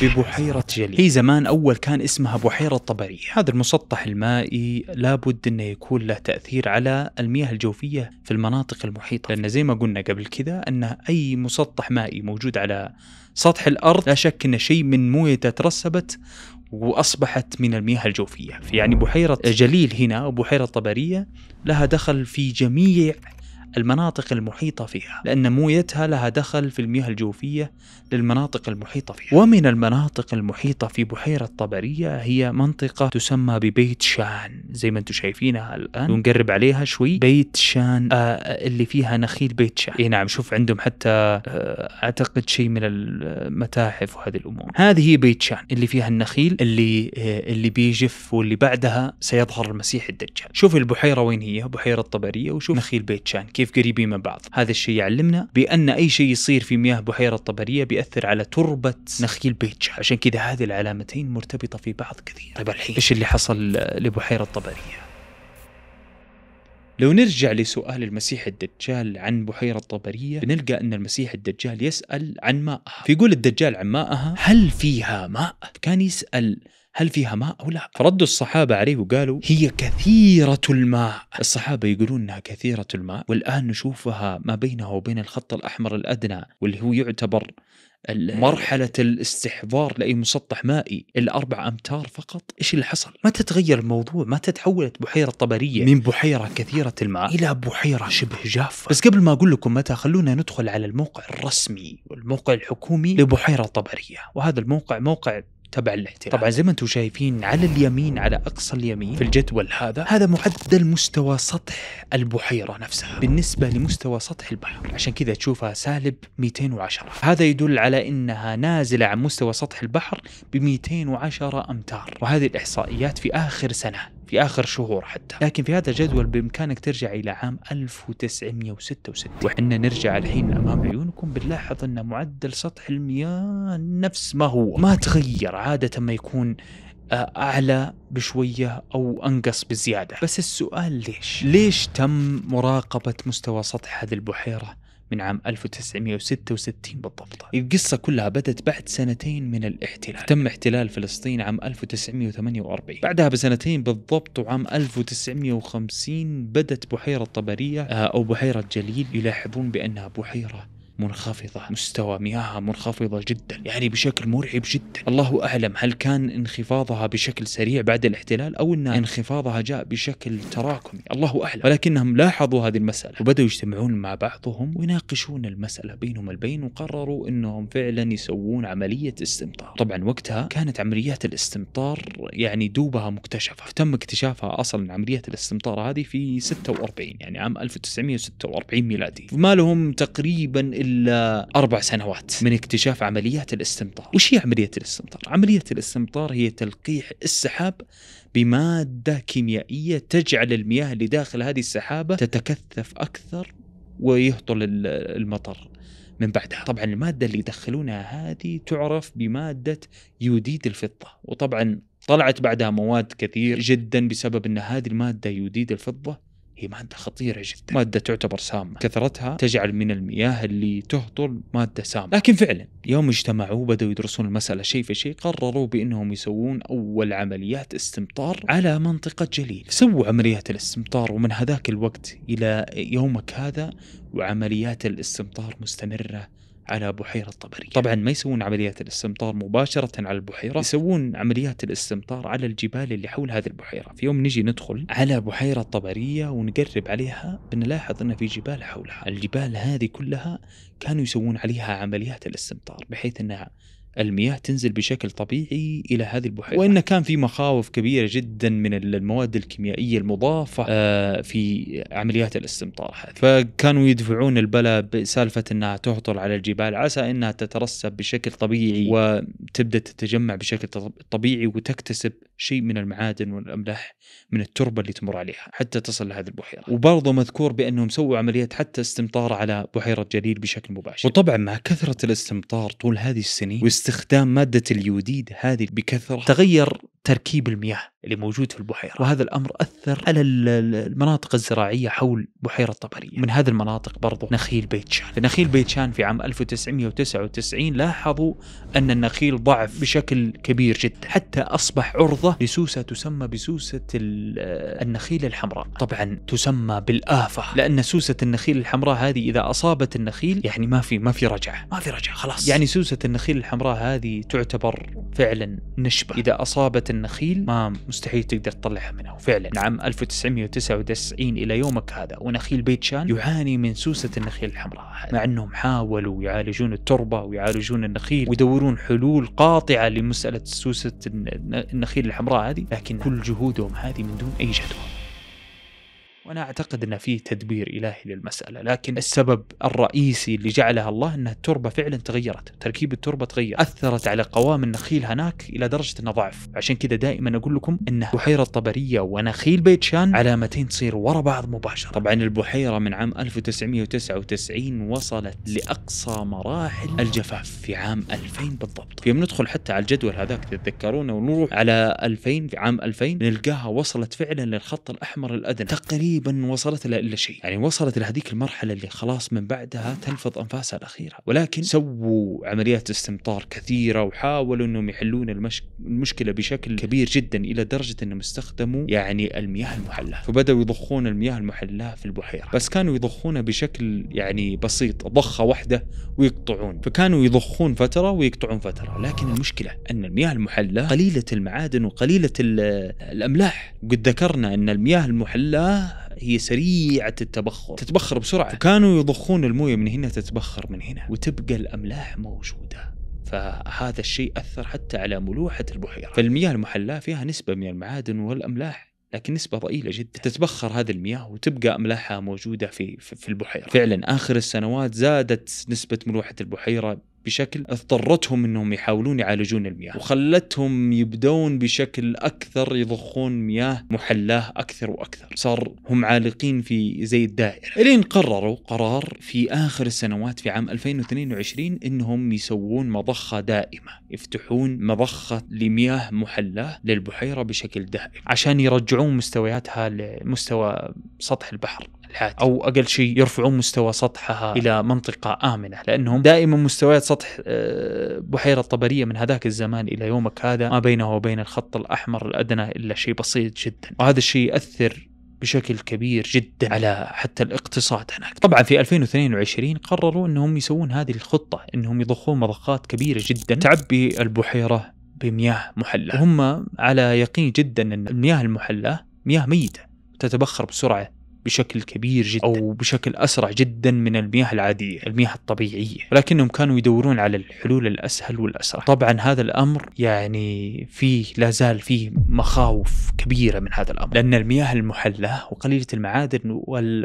Speaker 1: ببحيرة جليل هي زمان أول كان اسمها بحيرة طبرية هذا المسطح المائي لابد أنه يكون له تأثير على المياه الجوفية في المناطق المحيطة لأن زي ما قلنا قبل كذا أن أي مسطح مائي موجود على سطح الأرض لا شك أن شيء من مويته ترسبت وأصبحت من المياه الجوفية يعني بحيرة جليل هنا وبحيرة طبرية لها دخل في جميع المناطق المحيطة فيها لأن مويتها لها دخل في المياه الجوفية للمناطق المحيطة فيها ومن المناطق المحيطة في بحيرة طبرية هي منطقة تسمى ببيت شان زي ما انتم شايفينها الآن ونقرب عليها شوي بيت شان آه اللي فيها نخيل بيت شان إيه نعم شوف عندهم حتى آه أعتقد شيء من المتاحف وهذه الأمور هذه هي بيت شان اللي فيها النخيل اللي آه اللي بيجف واللي بعدها سيظهر المسيح الدجال شوف البحيرة وين هي بحيرة طبرية وشوف نخيل بيت شان كيف كيف قريبين من بعض هذا الشيء يعلمنا بأن أي شيء يصير في مياه بحيرة طبرية بيأثر على تربة نخيل بيتش عشان كذا هذه العلامتين مرتبطة في بعض كثير طيب الحين إيش اللي حصل لبحيرة طبرية لو نرجع لسؤال المسيح الدجال عن بحيرة طبرية بنلقى أن المسيح الدجال يسأل عن ماءها فيقول الدجال عن ماءها هل فيها ماء؟ كان يسأل هل فيها ماء أو لا فردوا الصحابة عليه وقالوا هي كثيرة الماء الصحابة يقولون أنها كثيرة الماء والآن نشوفها ما بينها وبين الخط الأحمر الأدنى واللي هو يعتبر مرحلة الاستحضار لأي مسطح مائي الأربع أمتار فقط إيش اللي حصل؟ ما تتغير الموضوع ما تتحولت بحيرة طبرية من بحيرة كثيرة الماء إلى بحيرة شبه جافة بس قبل ما أقول لكم متى خلونا ندخل على الموقع الرسمي والموقع الحكومي لبحيرة طبرية وهذا الموقع موقع تبع الاحتلال طبعا زي ما انتم شايفين على اليمين على اقصى اليمين في الجدول هذا هذا معدل مستوى سطح البحيره نفسها بالنسبه لمستوى سطح البحر عشان كذا تشوفها سالب 210 هذا يدل على انها نازله عن مستوى سطح البحر ب 210 امتار وهذه الاحصائيات في اخر سنه في آخر شهور حتى لكن في هذا الجدول بإمكانك ترجع إلى عام 1966 وحنا نرجع الحين أمام عيونكم بنلاحظ أن معدل سطح المياه نفس ما هو ما تغير عادة ما يكون آه، أعلى بشوية أو أنقص بزيادة بس السؤال ليش؟ ليش تم مراقبة مستوى سطح هذه البحيرة من عام 1966 بالضبط إيه، القصة كلها بدت بعد سنتين من الاحتلال تم احتلال فلسطين عام 1948 بعدها بسنتين بالضبط وعام 1950 بدت بحيرة طبرية آه، أو بحيرة جليل يلاحظون بأنها بحيرة منخفضة مستوى مياهها منخفضة جدا يعني بشكل مرعب جدا الله أعلم هل كان انخفاضها بشكل سريع بعد الاحتلال أو أن انخفاضها جاء بشكل تراكمي الله أعلم ولكنهم لاحظوا هذه المسألة وبدأوا يجتمعون مع بعضهم ويناقشون المسألة بينهم البين وقرروا أنهم فعلا يسوون عملية استمطار طبعا وقتها كانت عمليات الاستمطار يعني دوبها مكتشفة تم اكتشافها أصلا عملية الاستمطار هذه في 46 يعني عام 1946 ميلادي ما لهم تقريبا إلا أربع سنوات من اكتشاف عمليات الاستمطار وش هي عملية الاستمطار؟ عملية الاستمطار هي تلقيح السحاب بمادة كيميائية تجعل المياه اللي داخل هذه السحابة تتكثف أكثر ويهطل المطر من بعدها طبعا المادة اللي يدخلونها هذه تعرف بمادة يوديد الفضة وطبعا طلعت بعدها مواد كثير جدا بسبب أن هذه المادة يوديد الفضة هي مادة خطيرة جدا مادة تعتبر سامة كثرتها تجعل من المياه اللي تهطل مادة سامة لكن فعلا يوم اجتمعوا بدأوا يدرسون المسألة شيء فشيء قرروا بأنهم يسوون أول عمليات استمطار على منطقة جليل سووا عمليات الاستمطار ومن هذاك الوقت إلى يومك هذا وعمليات الاستمطار مستمرة على بحيرة طبرية طبعا ما يسوون عمليات الاستمطار مباشرة على البحيرة يسوون عمليات الاستمطار على الجبال اللي حول هذه البحيرة في يوم نجي ندخل على بحيرة طبرية ونقرب عليها بنلاحظ أن في جبال حولها الجبال هذه كلها كانوا يسوون عليها عمليات الاستمطار بحيث أنها المياه تنزل بشكل طبيعي الى هذه البحيره وان كان في مخاوف كبيره جدا من المواد الكيميائيه المضافه آه، في عمليات الاستمطار فكانوا يدفعون البلا بسالفه انها تهطل على الجبال عسى انها تترسب بشكل طبيعي وتبدا تتجمع بشكل طبيعي وتكتسب شيء من المعادن والاملاح من التربه اللي تمر عليها حتى تصل لهذه البحيره وبرضه مذكور بانهم سووا عمليه حتى استمطار على بحيره جليل بشكل مباشر وطبعا مع كثره الاستمطار طول هذه السنين استخدام مادة اليوديد هذه بكثرة تغير تركيب المياه اللي موجود في البحيرة وهذا الأمر أثر على المناطق الزراعية حول بحيرة طبرية من هذه المناطق برضو نخيل بيتشان نخيل بيتشان في عام 1999 لاحظوا أن النخيل ضعف بشكل كبير جدا حتى أصبح عرضة لسوسة تسمى بسوسة النخيل الحمراء طبعا تسمى بالآفة لأن سوسة النخيل الحمراء هذه إذا أصابت النخيل يعني ما في ما في رجعة ما في رجعة خلاص يعني سوسة النخيل الحمراء هذه تعتبر فعلا نشبة إذا أصابت النخيل ما مستحيل تقدر تطلعها منها وفعلا عام 1999 إلى يومك هذا ونخيل بيت شان يعاني من سوسة النخيل الحمراء مع أنهم حاولوا يعالجون التربة ويعالجون النخيل ويدورون حلول قاطعة لمسألة سوسة النخيل الحمراء هذه لكن كل جهودهم هذه من دون أي جدوى وانا اعتقد ان في تدبير الهي للمساله لكن السبب الرئيسي اللي جعلها الله ان التربه فعلا تغيرت تركيب التربه تغير اثرت على قوام النخيل هناك الى درجه انه ضعف عشان كذا دائما اقول لكم ان بحيره الطبريه ونخيل بيت شان علامتين تصير ورا بعض مباشره طبعا البحيره من عام 1999 وصلت لاقصى مراحل الجفاف في عام 2000 بالضبط يوم ندخل حتى على الجدول هذاك تتذكرونه ونروح على 2000 في عام 2000 نلقاها وصلت فعلا للخط الاحمر الادنى تقريبا تقريبا وصلت إلى شيء يعني وصلت إلى هذيك المرحلة اللي خلاص من بعدها تنفض أنفاسها الأخيرة ولكن سووا عمليات استمطار كثيرة وحاولوا أنهم يحلون المشكلة بشكل كبير جدا إلى درجة أنهم استخدموا يعني المياه المحلاة فبدأوا يضخون المياه المحلاة في البحيرة بس كانوا يضخونها بشكل يعني بسيط ضخة واحدة ويقطعون فكانوا يضخون فترة ويقطعون فترة لكن المشكلة أن المياه المحلاة قليلة المعادن وقليلة الأملاح وقد ذكرنا أن المياه المحلاة هي سريعه التبخر تتبخر بسرعه كانوا يضخون المويه من هنا تتبخر من هنا وتبقى الاملاح موجوده فهذا الشيء اثر حتى على ملوحه البحيره فالمياه المحلاه فيها نسبه من المعادن والاملاح لكن نسبة ضئيلة جدا تتبخر هذه المياه وتبقى أملاحها موجودة في, في البحيرة فعلا آخر السنوات زادت نسبة ملوحة البحيرة بشكل اضطرتهم انهم يحاولون يعالجون المياه وخلتهم يبدون بشكل اكثر يضخون مياه محلاه اكثر واكثر صار هم عالقين في زي الدائره الين قرروا قرار في اخر السنوات في عام 2022 انهم يسوون مضخه دائمه يفتحون مضخه لمياه محلاه للبحيره بشكل دائم عشان يرجعون مستوياتها لمستوى سطح البحر العادي او اقل شيء يرفعون مستوى سطحها آه. الى منطقه امنه لانهم دائما مستويات سطح آه، بحيره طبريه من هذاك الزمان الى يومك هذا ما بينها وبين الخط الاحمر الادنى الا شيء بسيط جدا وهذا الشيء ياثر بشكل كبير جدا على حتى الاقتصاد هناك طبعا في 2022 قرروا انهم يسوون هذه الخطه انهم يضخون مضخات كبيره جدا تعبي البحيره بمياه محلاه وهم على يقين جدا ان المياه المحلاه مياه ميته تتبخر بسرعه بشكل كبير جدا أو بشكل أسرع جدا من المياه العادية المياه الطبيعية ولكنهم كانوا يدورون على الحلول الأسهل والأسرع طبعا هذا الأمر يعني فيه لا زال فيه مخاوف كبيرة من هذا الأمر لأن المياه المحلة وقليلة المعادن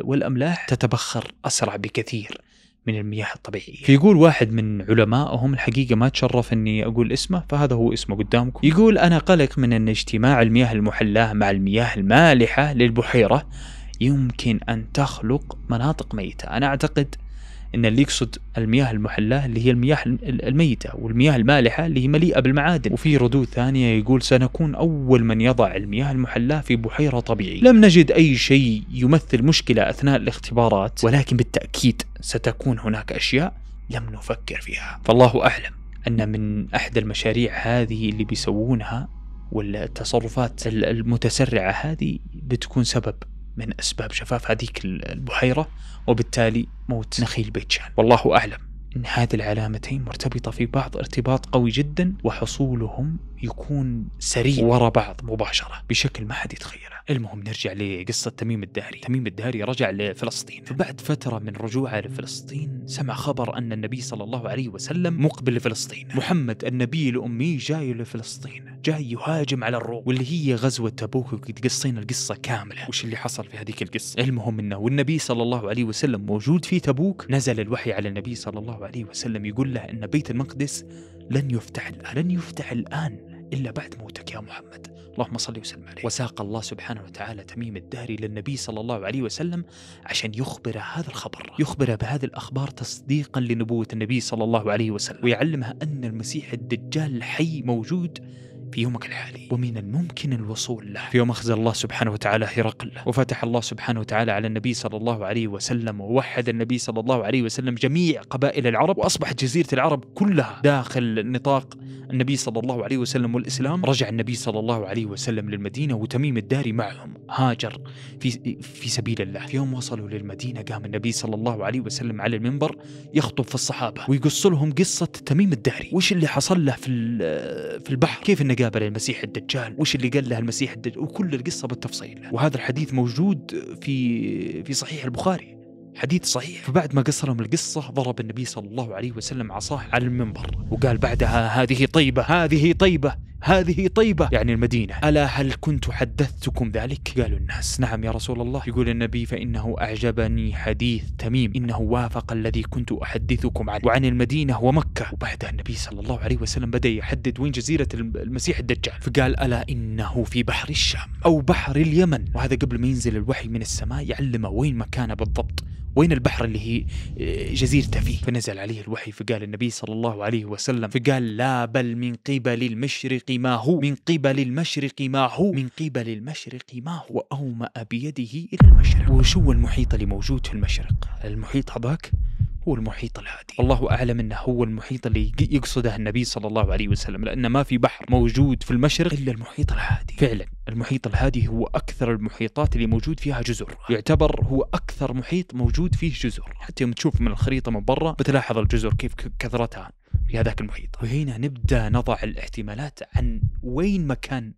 Speaker 1: والأملاح تتبخر أسرع بكثير من المياه الطبيعية فيقول واحد من علمائهم الحقيقة ما تشرف أني أقول اسمه فهذا هو اسمه قدامكم يقول أنا قلق من أن اجتماع المياه المحلاة مع المياه المالحة للبحيرة يمكن أن تخلق مناطق ميتة أنا أعتقد أن اللي يقصد المياه المحلاة اللي هي المياه الميتة والمياه المالحة اللي هي مليئة بالمعادن وفي ردود ثانية يقول سنكون أول من يضع المياه المحلاة في بحيرة طبيعية لم نجد أي شيء يمثل مشكلة أثناء الاختبارات ولكن بالتأكيد ستكون هناك أشياء لم نفكر فيها فالله أعلم أن من أحدى المشاريع هذه اللي بيسوونها والتصرفات المتسرعة هذه بتكون سبب من أسباب جفاف هذيك البحيرة وبالتالي موت نخيل بيت شان والله أعلم إن هذه العلامتين مرتبطة في بعض ارتباط قوي جدا وحصولهم يكون سريع ورا بعض مباشره بشكل ما حد يتخيله المهم نرجع لقصه تميم الداري تميم الداري رجع لفلسطين فبعد فتره من رجوعه لفلسطين سمع خبر ان النبي صلى الله عليه وسلم مقبل لفلسطين محمد النبي الامي جاي لفلسطين جاي يهاجم على الروم واللي هي غزوه تبوك قصينا القصه كامله وش اللي حصل في هذيك القصه المهم انه والنبي صلى الله عليه وسلم موجود في تبوك نزل الوحي على النبي صلى الله عليه وسلم يقول له ان بيت المقدس لن يفتح الان لن يفتح الان إلا بعد موتك يا محمد اللهم صل وسلم عليه وساق الله سبحانه وتعالى تميم الدهري للنبي صلى الله عليه وسلم عشان يخبر هذا الخبر يخبر بهذه الأخبار تصديقا لنبوة النبي صلى الله عليه وسلم ويعلمها أن المسيح الدجال الحي موجود في يومك الحالي ومن الممكن الوصول له في يوم أخذ الله سبحانه وتعالى هرقل وفتح الله سبحانه وتعالى على النبي صلى الله عليه وسلم ووحد النبي صلى الله عليه وسلم جميع قبائل العرب وأصبحت جزيرة العرب كلها داخل نطاق النبي صلى الله عليه وسلم والإسلام رجع النبي صلى الله عليه وسلم للمدينة وتميم الداري معهم هاجر في, في سبيل الله في يوم وصلوا للمدينة قام النبي صلى الله عليه وسلم على المنبر يخطب في الصحابة ويقص لهم قصة تميم الداري وش اللي حصل له في, في البحر كيف أنه قابل المسيح الدجال وش اللي قال له المسيح الدجال وكل القصة بالتفصيل وهذا الحديث موجود في في صحيح البخاري حديث صحيح فبعد ما قصرهم القصة ضرب النبي صلى الله عليه وسلم عصاه على المنبر وقال بعدها هذه طيبة هذه طيبة هذه طيبة يعني المدينة ألا هل كنت حدثتكم ذلك؟ قالوا الناس نعم يا رسول الله يقول النبي فإنه أعجبني حديث تميم إنه وافق الذي كنت أحدثكم عنه وعن المدينة ومكة وبعدها النبي صلى الله عليه وسلم بدأ يحدد وين جزيرة المسيح الدجال فقال ألا إنه في بحر الشام أو بحر اليمن وهذا قبل ما ينزل الوحي من السماء يعلمه وين مكانه بالضبط وين البحر اللي هي آه، جزيرته فيه فنزل عليه الوحي فقال النبي صلى الله عليه وسلم فقال لا بل من قبل المشرق ما هو من قبل المشرق ما هو من قبل المشرق ما هو أومأ بيده إلى المشرق وشو المحيط اللي موجود في المشرق المحيط هذاك هو المحيط الهادي الله أعلم أنه هو المحيط اللي يقصده النبي صلى الله عليه وسلم لأن ما في بحر موجود في المشرق إلا المحيط الهادي فعلا المحيط الهادي هو أكثر المحيطات اللي موجود فيها جزر يعتبر هو أكثر محيط موجود فيه جزر حتى يوم تشوف من الخريطة من برا بتلاحظ الجزر كيف كثرتها في هذاك المحيط وهنا نبدأ نضع الاحتمالات عن وين مكان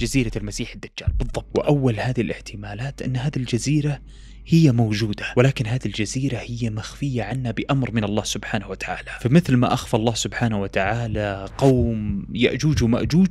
Speaker 1: جزيرة المسيح الدجال بالضبط وأول هذه الاحتمالات أن هذه الجزيرة هي موجودة ولكن هذه الجزيرة هي مخفية عنا بأمر من الله سبحانه وتعالى فمثل ما أخفى الله سبحانه وتعالى قوم يأجوج ومأجوج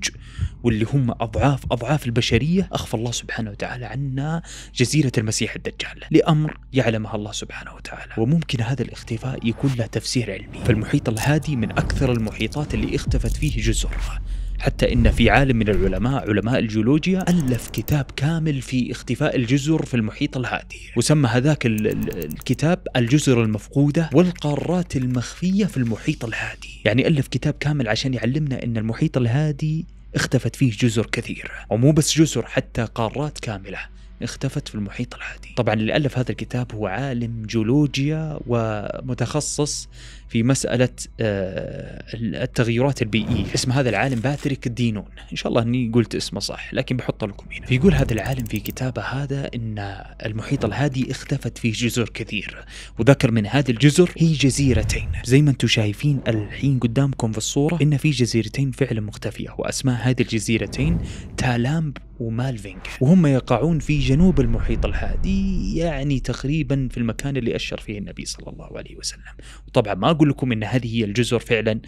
Speaker 1: واللي هم أضعاف أضعاف البشرية أخفى الله سبحانه وتعالى عنا جزيرة المسيح الدجال لأمر يعلمها الله سبحانه وتعالى وممكن هذا الاختفاء يكون له تفسير علمي فالمحيط الهادي من أكثر المحيطات اللي اختفت فيه جزرها حتى إن في عالم من العلماء علماء الجيولوجيا ألف كتاب كامل في اختفاء الجزر في المحيط الهادي وسمى هذاك الكتاب الجزر المفقودة والقارات المخفية في المحيط الهادي يعني ألف كتاب كامل عشان يعلمنا أن المحيط الهادي اختفت فيه جزر كثيرة ومو بس جزر حتى قارات كاملة اختفت في المحيط الهادي طبعا اللي ألف هذا الكتاب هو عالم جيولوجيا ومتخصص في مساله آه، التغيرات البيئيه اسم هذا العالم باتريك دينون ان شاء الله اني قلت اسمه صح لكن بحطه لكم هنا فيقول هذا العالم في كتابه هذا ان المحيط الهادي اختفت فيه جزر كثير وذكر من هذه الجزر هي جزيرتين زي ما انتم شايفين الحين قدامكم في الصوره ان في جزيرتين فعلا مختفيه واسماء هذه الجزيرتين تالامب ومالفينج وهم يقعون في جنوب المحيط الهادي يعني تقريبا في المكان اللي أشر فيه النبي صلى الله عليه وسلم وطبعا ما اقول لكم ان هذه هي الجزر فعلا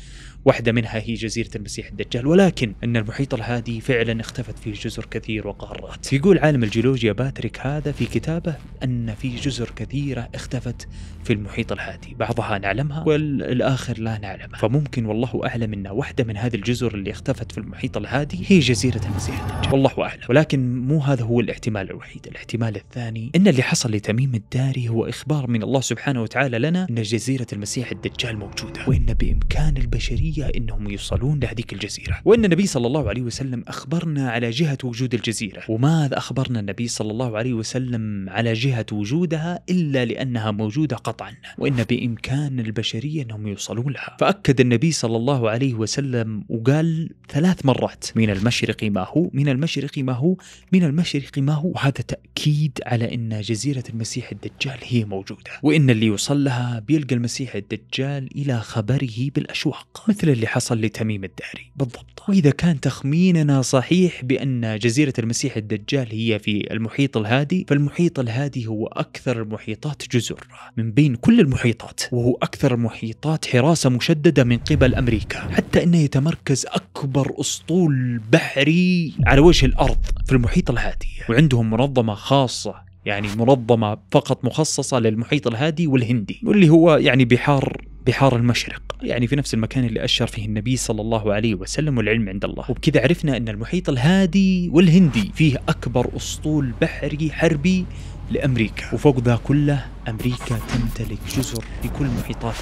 Speaker 1: واحدة منها هي جزيرة المسيح الدجال ولكن أن المحيط الهادي فعلا اختفت فيه جزر كثير وقارات يقول عالم الجيولوجيا باتريك هذا في كتابه أن في جزر كثيرة اختفت في المحيط الهادي بعضها نعلمها والآخر لا نعلمها فممكن والله أعلم أن واحدة من هذه الجزر اللي اختفت في المحيط الهادي هي جزيرة المسيح الدجال والله أعلم ولكن مو هذا هو الاحتمال الوحيد الاحتمال الثاني أن اللي حصل لتميم الداري هو إخبار من الله سبحانه وتعالى لنا أن جزيرة المسيح الدجال موجودة وأن بإمكان البشرية العملية أنهم يوصلون لهذيك الجزيرة وأن النبي صلى الله عليه وسلم أخبرنا على جهة وجود الجزيرة وماذا أخبرنا النبي صلى الله عليه وسلم على جهة وجودها إلا لأنها موجودة قطعا وإن بإمكان البشرية أنهم يوصلون لها فأكد النبي صلى الله عليه وسلم وقال ثلاث مرات من المشرق ما هو من المشرق ما هو من المشرق ما هو وهذا تأكيد على أن جزيرة المسيح الدجال هي موجودة وإن اللي يوصل لها بيلقى المسيح الدجال إلى خبره بالأشواق مثل مثل اللي حصل لتميم الداري بالضبط وإذا كان تخميننا صحيح بأن جزيرة المسيح الدجال هي في المحيط الهادي فالمحيط الهادي هو أكثر المحيطات جزر من بين كل المحيطات وهو أكثر المحيطات حراسة مشددة من قبل أمريكا حتى أنه يتمركز أكبر أسطول بحري على وجه الأرض في المحيط الهادي وعندهم منظمة خاصة يعني منظمة فقط مخصصة للمحيط الهادي والهندي واللي هو يعني بحار بحار المشرق يعني في نفس المكان اللي أشر فيه النبي صلى الله عليه وسلم والعلم عند الله وبكذا عرفنا أن المحيط الهادي والهندي فيه أكبر أسطول بحري حربي لأمريكا وفوق ذا كله أمريكا تمتلك جزر في كل محيطات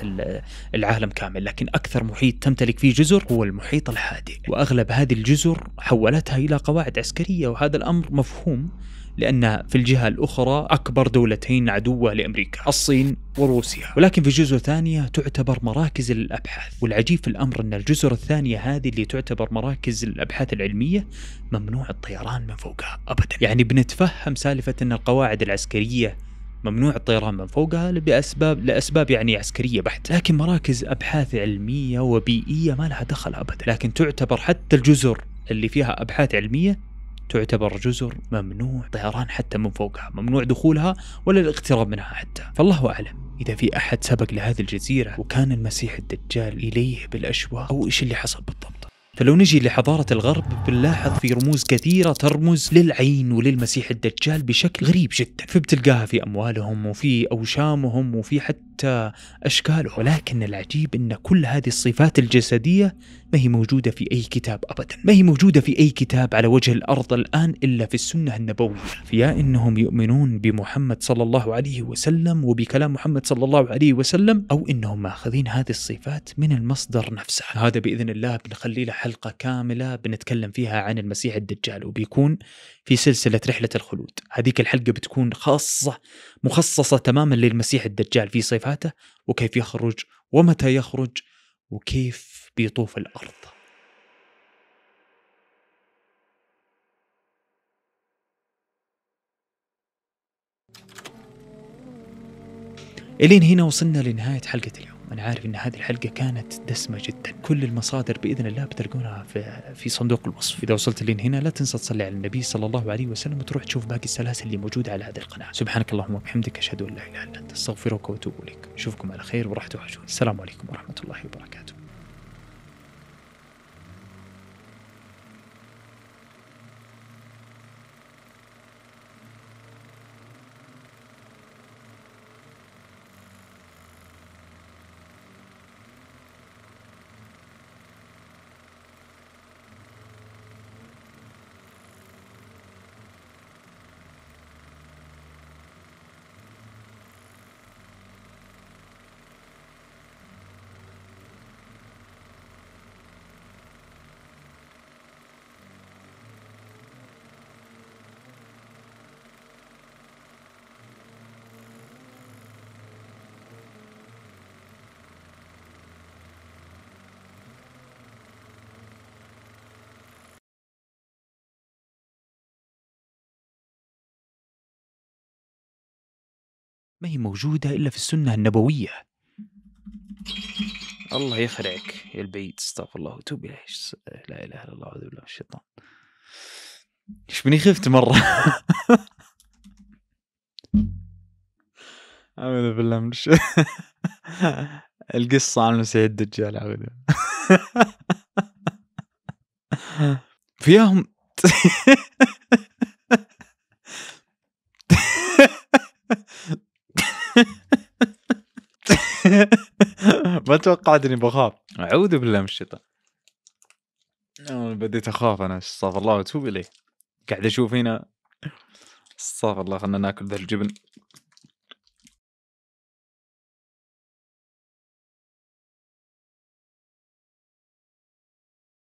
Speaker 1: العالم كامل لكن أكثر محيط تمتلك فيه جزر هو المحيط الهادئ وأغلب هذه الجزر حولتها إلى قواعد عسكرية وهذا الأمر مفهوم لأنها في الجهة الأخرى أكبر دولتين عدوة لأمريكا الصين وروسيا ولكن في جزر ثانية تعتبر مراكز للأبحاث والعجيب في الأمر أن الجزر الثانية هذه اللي تعتبر مراكز الأبحاث العلمية ممنوع الطيران من فوقها أبدا يعني بنتفهم سالفة أن القواعد العسكرية ممنوع الطيران من فوقها لأسباب, لأسباب يعني عسكرية بحت لكن مراكز أبحاث علمية وبيئية ما لها دخل أبدا لكن تعتبر حتى الجزر اللي فيها أبحاث علمية تعتبر جزر ممنوع طيران حتى من فوقها ممنوع دخولها ولا الاقتراب منها حتى فالله أعلم إذا في أحد سبق لهذه الجزيرة وكان المسيح الدجال إليه بالأشواق أو إيش اللي حصل بالضبط فلو نجي لحضارة الغرب بنلاحظ في رموز كثيرة ترمز للعين وللمسيح الدجال بشكل غريب جدا فبتلقاها في أموالهم وفي أوشامهم وفي حتى أشكالهم ولكن العجيب أن كل هذه الصفات الجسدية ما هي موجودة في أي كتاب أبدا ما هي موجودة في أي كتاب على وجه الأرض الآن إلا في السنة النبوية فيا إنهم يؤمنون بمحمد صلى الله عليه وسلم وبكلام محمد صلى الله عليه وسلم أو إنهم ماخذين هذه الصفات من المصدر نفسه هذا بإذن الله بنخلي له حلقة كاملة بنتكلم فيها عن المسيح الدجال وبيكون في سلسلة رحلة الخلود هذيك الحلقة بتكون خاصة مخصصة تماما للمسيح الدجال في صفاته وكيف يخرج ومتى يخرج وكيف بيطوف الأرض الين هنا وصلنا لنهاية حلقة اليوم أنا عارف أن هذه الحلقة كانت دسمة جدا كل المصادر بإذن الله بتلقونها في, صندوق الوصف إذا وصلت لين هنا لا تنسى تصلي على النبي صلى الله عليه وسلم وتروح تشوف باقي السلاسل اللي موجودة على هذه القناة سبحانك اللهم وبحمدك أشهد أن لا إله إلا أنت أستغفرك وأتوب إليك أشوفكم على خير ورحمة توحشون السلام عليكم ورحمة الله وبركاته ما هي موجودة إلا في السنة النبوية الله يخرعك يا البيت استغفر الله وتوب إليه لا إله إلا الله أعوذ بالله من الشيطان ايش بني خفت مرة أعوذ بالله من الشيطان القصة عن المسيح الدجال أعوذ فياهم ما توقعت اني بخاف اعوذ بالله من الشيطان بديت اخاف انا استغفر الله واتوب اليه قاعد اشوف هنا استغفر الله خلنا ناكل ذا الجبن